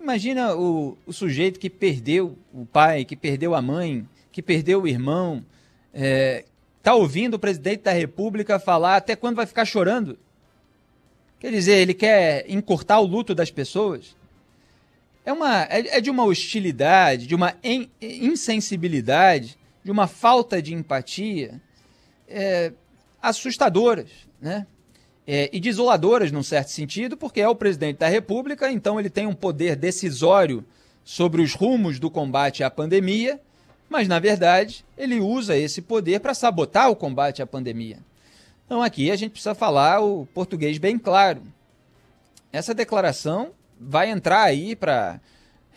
Imagina o, o sujeito que perdeu o pai, que perdeu a mãe, que perdeu o irmão, é, tá ouvindo o presidente da República falar até quando vai ficar chorando? Quer dizer, ele quer encurtar o luto das pessoas? É, uma, é, é de uma hostilidade, de uma in, insensibilidade, de uma falta de empatia é, assustadoras, né? é, e desoladoras num certo sentido, porque é o presidente da República, então ele tem um poder decisório sobre os rumos do combate à pandemia, mas na verdade ele usa esse poder para sabotar o combate à pandemia. Então aqui a gente precisa falar o português bem claro. Essa declaração vai entrar aí para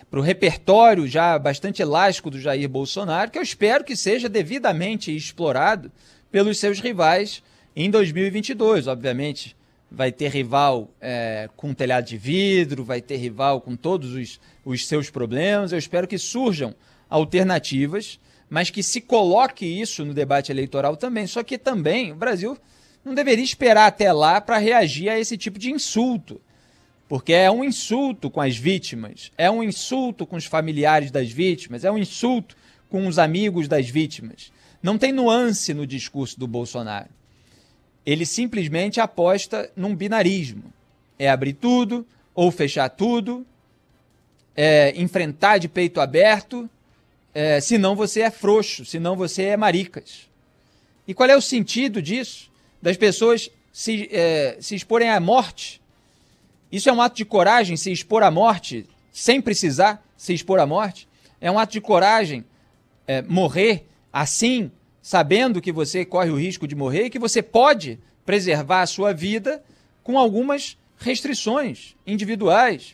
para o repertório já bastante elástico do Jair Bolsonaro, que eu espero que seja devidamente explorado pelos seus rivais em 2022, obviamente, vai ter rival é, com telhado de vidro, vai ter rival com todos os, os seus problemas. Eu espero que surjam alternativas, mas que se coloque isso no debate eleitoral também. Só que também o Brasil não deveria esperar até lá para reagir a esse tipo de insulto. Porque é um insulto com as vítimas, é um insulto com os familiares das vítimas, é um insulto com os amigos das vítimas. Não tem nuance no discurso do Bolsonaro. Ele simplesmente aposta num binarismo. É abrir tudo ou fechar tudo, é enfrentar de peito aberto, é, senão você é frouxo, senão você é maricas. E qual é o sentido disso? Das pessoas se, é, se exporem à morte? Isso é um ato de coragem, se expor à morte, sem precisar se expor à morte? É um ato de coragem é, morrer assim, sabendo que você corre o risco de morrer e que você pode preservar a sua vida com algumas restrições individuais.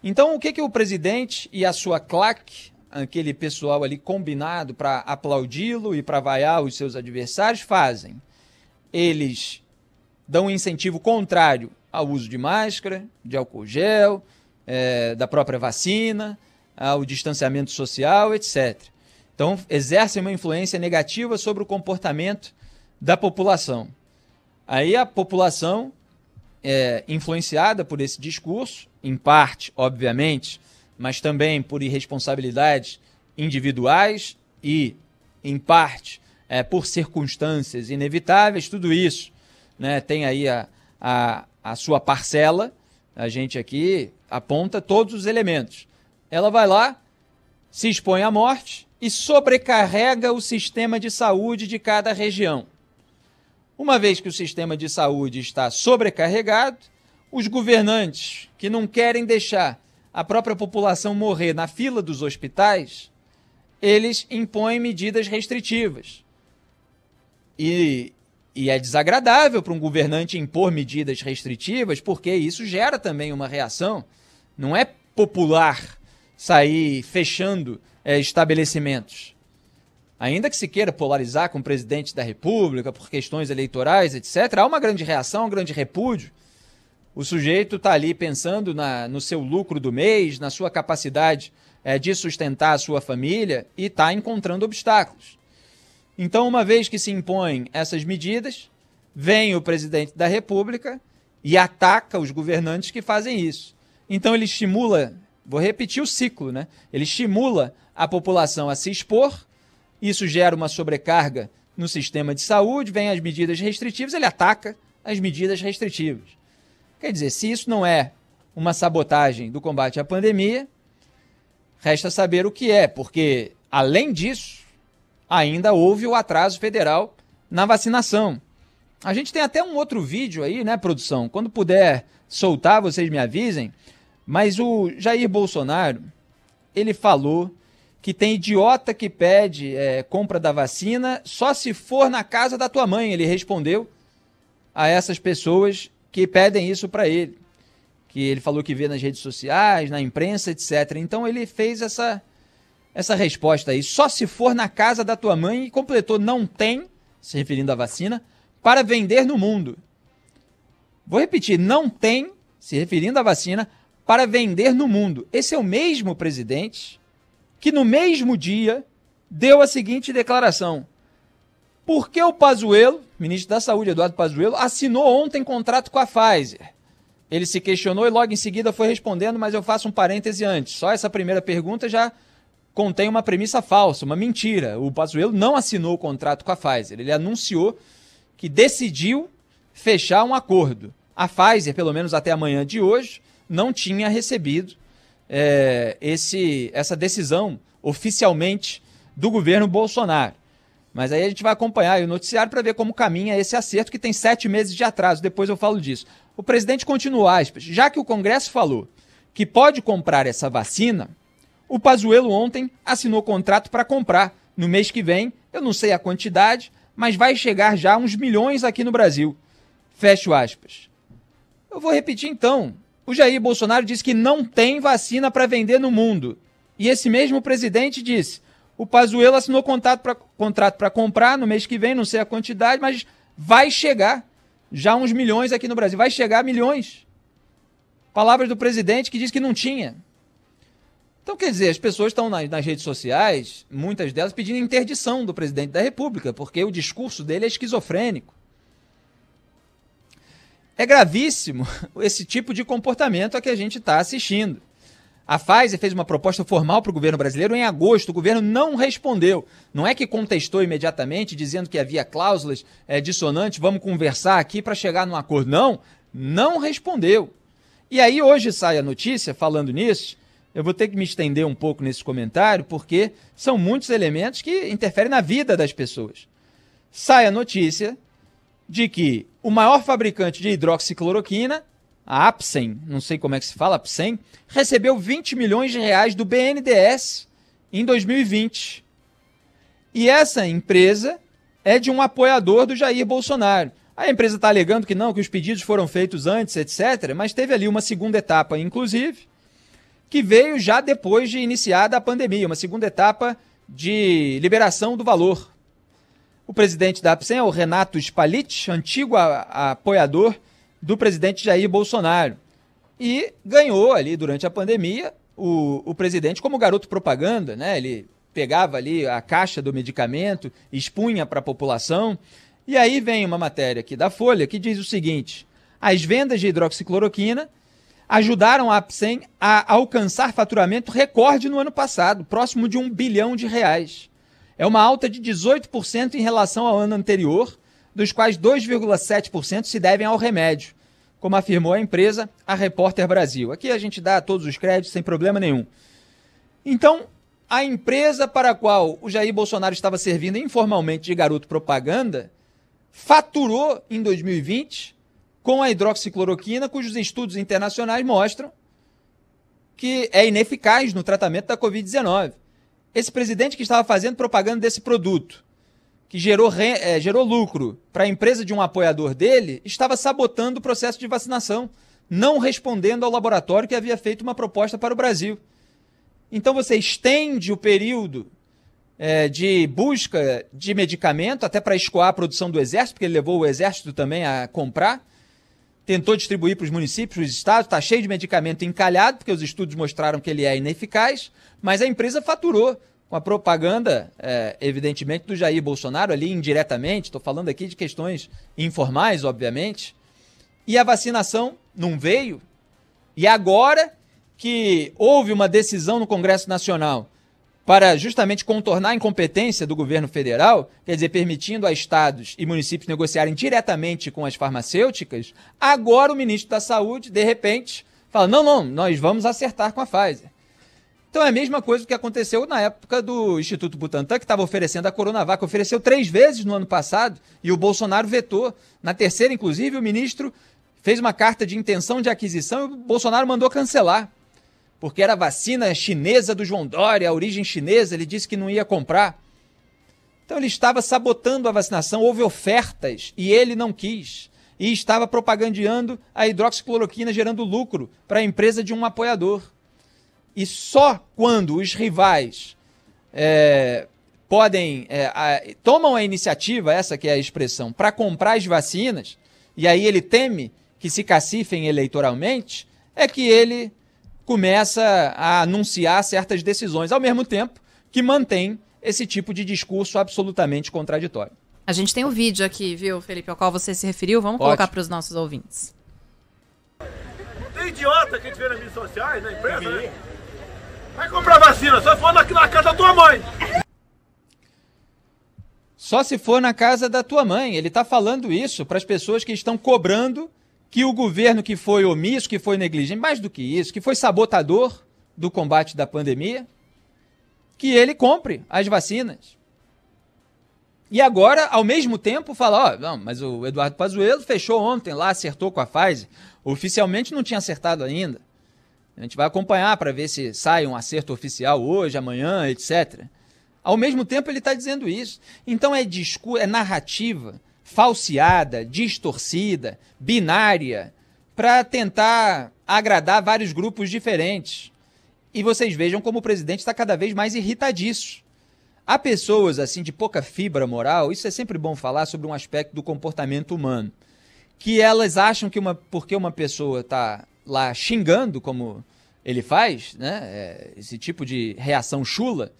Então, o que, que o presidente e a sua claque, aquele pessoal ali combinado para aplaudi-lo e para vaiar os seus adversários, fazem? Eles dão um incentivo contrário ao uso de máscara, de álcool gel, é, da própria vacina, ao distanciamento social, etc. Então, exercem uma influência negativa sobre o comportamento da população. Aí a população é influenciada por esse discurso, em parte, obviamente, mas também por irresponsabilidades individuais e, em parte, é, por circunstâncias inevitáveis, tudo isso né, tem aí a, a, a sua parcela. A gente aqui aponta todos os elementos. Ela vai lá, se expõe à morte, e sobrecarrega o sistema de saúde de cada região. Uma vez que o sistema de saúde está sobrecarregado, os governantes que não querem deixar a própria população morrer na fila dos hospitais, eles impõem medidas restritivas. E, e é desagradável para um governante impor medidas restritivas, porque isso gera também uma reação. Não é popular sair fechando é, estabelecimentos. Ainda que se queira polarizar com o presidente da República por questões eleitorais, etc., há uma grande reação, um grande repúdio. O sujeito está ali pensando na, no seu lucro do mês, na sua capacidade é, de sustentar a sua família e está encontrando obstáculos. Então, uma vez que se impõem essas medidas, vem o presidente da República e ataca os governantes que fazem isso. Então, ele estimula Vou repetir o ciclo, né? Ele estimula a população a se expor, isso gera uma sobrecarga no sistema de saúde, vem as medidas restritivas, ele ataca as medidas restritivas. Quer dizer, se isso não é uma sabotagem do combate à pandemia, resta saber o que é, porque além disso, ainda houve o atraso federal na vacinação. A gente tem até um outro vídeo aí, né, produção? Quando puder soltar, vocês me avisem. Mas o Jair Bolsonaro, ele falou que tem idiota que pede é, compra da vacina só se for na casa da tua mãe. Ele respondeu a essas pessoas que pedem isso para ele. Que ele falou que vê nas redes sociais, na imprensa, etc. Então ele fez essa, essa resposta aí. Só se for na casa da tua mãe e completou não tem, se referindo à vacina, para vender no mundo. Vou repetir, não tem, se referindo à vacina, para vender no mundo. Esse é o mesmo presidente que, no mesmo dia, deu a seguinte declaração. Por que o Pazuello, ministro da Saúde, Eduardo Pazuello, assinou ontem contrato com a Pfizer? Ele se questionou e logo em seguida foi respondendo, mas eu faço um parêntese antes. Só essa primeira pergunta já contém uma premissa falsa, uma mentira. O Pazuello não assinou o contrato com a Pfizer. Ele anunciou que decidiu fechar um acordo. A Pfizer, pelo menos até amanhã de hoje, não tinha recebido é, esse, essa decisão oficialmente do governo Bolsonaro. Mas aí a gente vai acompanhar o noticiário para ver como caminha esse acerto, que tem sete meses de atraso. Depois eu falo disso. O presidente continua, aspas, já que o Congresso falou que pode comprar essa vacina, o pazuelo ontem assinou contrato para comprar. No mês que vem, eu não sei a quantidade, mas vai chegar já uns milhões aqui no Brasil. Fecho aspas. Eu vou repetir então o Jair Bolsonaro disse que não tem vacina para vender no mundo. E esse mesmo presidente disse: o Pazuello assinou contrato para comprar no mês que vem, não sei a quantidade, mas vai chegar já uns milhões aqui no Brasil. Vai chegar milhões. Palavras do presidente que disse que não tinha. Então, quer dizer, as pessoas estão nas, nas redes sociais, muitas delas, pedindo interdição do presidente da República, porque o discurso dele é esquizofrênico. É gravíssimo esse tipo de comportamento a que a gente está assistindo. A Pfizer fez uma proposta formal para o governo brasileiro em agosto. O governo não respondeu. Não é que contestou imediatamente, dizendo que havia cláusulas é, dissonantes, vamos conversar aqui para chegar num acordo. Não, não respondeu. E aí hoje sai a notícia falando nisso. Eu vou ter que me estender um pouco nesse comentário, porque são muitos elementos que interferem na vida das pessoas. Sai a notícia de que o maior fabricante de hidroxicloroquina, a Apsen, não sei como é que se fala, Apsen, recebeu 20 milhões de reais do BNDES em 2020. E essa empresa é de um apoiador do Jair Bolsonaro. A empresa está alegando que não, que os pedidos foram feitos antes, etc. Mas teve ali uma segunda etapa, inclusive, que veio já depois de iniciada a pandemia, uma segunda etapa de liberação do valor o presidente da APSEM é o Renato Spalit, antigo apoiador do presidente Jair Bolsonaro. E ganhou ali durante a pandemia o, o presidente como garoto propaganda, né? Ele pegava ali a caixa do medicamento, expunha para a população. E aí vem uma matéria aqui da Folha que diz o seguinte: as vendas de hidroxicloroquina ajudaram a Apsen a alcançar faturamento recorde no ano passado, próximo de um bilhão de reais. É uma alta de 18% em relação ao ano anterior, dos quais 2,7% se devem ao remédio, como afirmou a empresa, a Repórter Brasil. Aqui a gente dá todos os créditos sem problema nenhum. Então, a empresa para a qual o Jair Bolsonaro estava servindo informalmente de garoto propaganda faturou em 2020 com a hidroxicloroquina, cujos estudos internacionais mostram que é ineficaz no tratamento da Covid-19 esse presidente que estava fazendo propaganda desse produto, que gerou, é, gerou lucro para a empresa de um apoiador dele, estava sabotando o processo de vacinação, não respondendo ao laboratório que havia feito uma proposta para o Brasil. Então você estende o período é, de busca de medicamento, até para escoar a produção do exército, porque ele levou o exército também a comprar tentou distribuir para os municípios, os estados, está cheio de medicamento encalhado, porque os estudos mostraram que ele é ineficaz, mas a empresa faturou com a propaganda, é, evidentemente, do Jair Bolsonaro ali indiretamente, estou falando aqui de questões informais, obviamente, e a vacinação não veio. E agora que houve uma decisão no Congresso Nacional para justamente contornar a incompetência do governo federal, quer dizer, permitindo a estados e municípios negociarem diretamente com as farmacêuticas, agora o ministro da Saúde, de repente, fala: não, não, nós vamos acertar com a Pfizer. Então é a mesma coisa que aconteceu na época do Instituto Butantan, que estava oferecendo a Coronavac, ofereceu três vezes no ano passado e o Bolsonaro vetou. Na terceira, inclusive, o ministro fez uma carta de intenção de aquisição e o Bolsonaro mandou cancelar porque era vacina chinesa do João Dória, a origem chinesa, ele disse que não ia comprar. Então ele estava sabotando a vacinação, houve ofertas e ele não quis. E estava propagandeando a hidroxicloroquina gerando lucro para a empresa de um apoiador. E só quando os rivais é, podem é, a, tomam a iniciativa, essa que é a expressão, para comprar as vacinas, e aí ele teme que se cacifem eleitoralmente, é que ele começa a anunciar certas decisões, ao mesmo tempo que mantém esse tipo de discurso absolutamente contraditório. A gente tem um vídeo aqui, viu, Felipe, ao qual você se referiu. Vamos Ótimo. colocar para os nossos ouvintes. Tem idiota que a gente vê nas redes sociais, na imprensa, né? Vai comprar vacina, só se for na, na casa da tua mãe. Só se for na casa da tua mãe. Ele está falando isso para as pessoas que estão cobrando que o governo que foi omisso, que foi negligente, mais do que isso, que foi sabotador do combate da pandemia, que ele compre as vacinas. E agora, ao mesmo tempo, fala: ó, não, mas o Eduardo Pazuello fechou ontem lá, acertou com a Pfizer. Oficialmente não tinha acertado ainda. A gente vai acompanhar para ver se sai um acerto oficial hoje, amanhã, etc. Ao mesmo tempo, ele está dizendo isso. Então é discurso, é narrativa falseada, distorcida, binária, para tentar agradar vários grupos diferentes. E vocês vejam como o presidente está cada vez mais irritadiço. Há pessoas assim de pouca fibra moral, isso é sempre bom falar sobre um aspecto do comportamento humano, que elas acham que uma, porque uma pessoa está lá xingando, como ele faz, né, é, esse tipo de reação chula,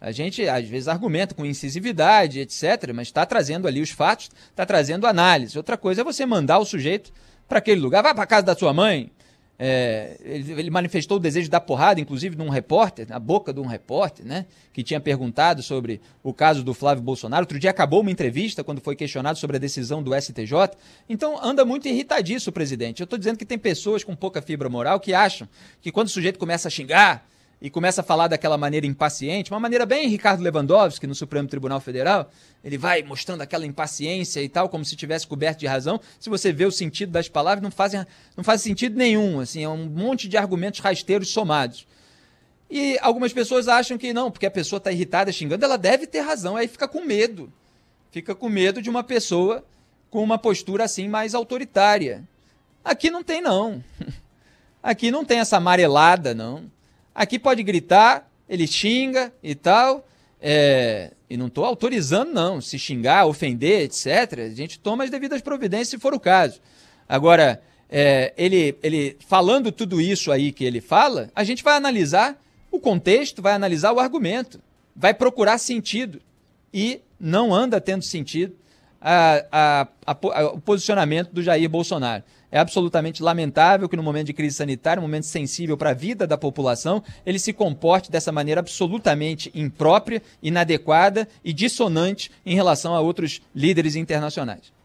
a gente, às vezes, argumenta com incisividade, etc., mas está trazendo ali os fatos, está trazendo análise. Outra coisa é você mandar o sujeito para aquele lugar, vai para casa da sua mãe. É, ele, ele, manifestou o desejo da porrada, inclusive, de um repórter, na boca de um repórter, né? Que tinha perguntado sobre o caso do Flávio Bolsonaro. Outro dia acabou uma entrevista quando foi questionado sobre a decisão do STJ. Então anda muito irritadíssimo o presidente. Eu estou dizendo que tem pessoas com pouca fibra moral que acham que quando o sujeito começa a xingar, e começa a falar daquela maneira impaciente, uma maneira bem Ricardo Lewandowski no Supremo Tribunal Federal, ele vai mostrando aquela impaciência e tal, como se tivesse coberto de razão. Se você vê o sentido das palavras, não fazem não faz sentido nenhum, assim, é um monte de argumentos rasteiros somados. E algumas pessoas acham que não, porque a pessoa está irritada, xingando, ela deve ter razão, aí fica com medo. Fica com medo de uma pessoa com uma postura assim mais autoritária. Aqui não tem não. Aqui não tem essa amarelada não Aqui pode gritar, ele xinga e tal. É, e não estou autorizando, não. Se xingar, ofender, etc., a gente toma as devidas providências se for o caso. Agora, é, ele, ele falando tudo isso aí que ele fala, a gente vai analisar o contexto, vai analisar o argumento, vai procurar sentido. E não anda tendo sentido a, a, a, o posicionamento do Jair Bolsonaro. É absolutamente lamentável que, no momento de crise sanitária, um momento sensível para a vida da população, ele se comporte dessa maneira absolutamente imprópria, inadequada e dissonante em relação a outros líderes internacionais.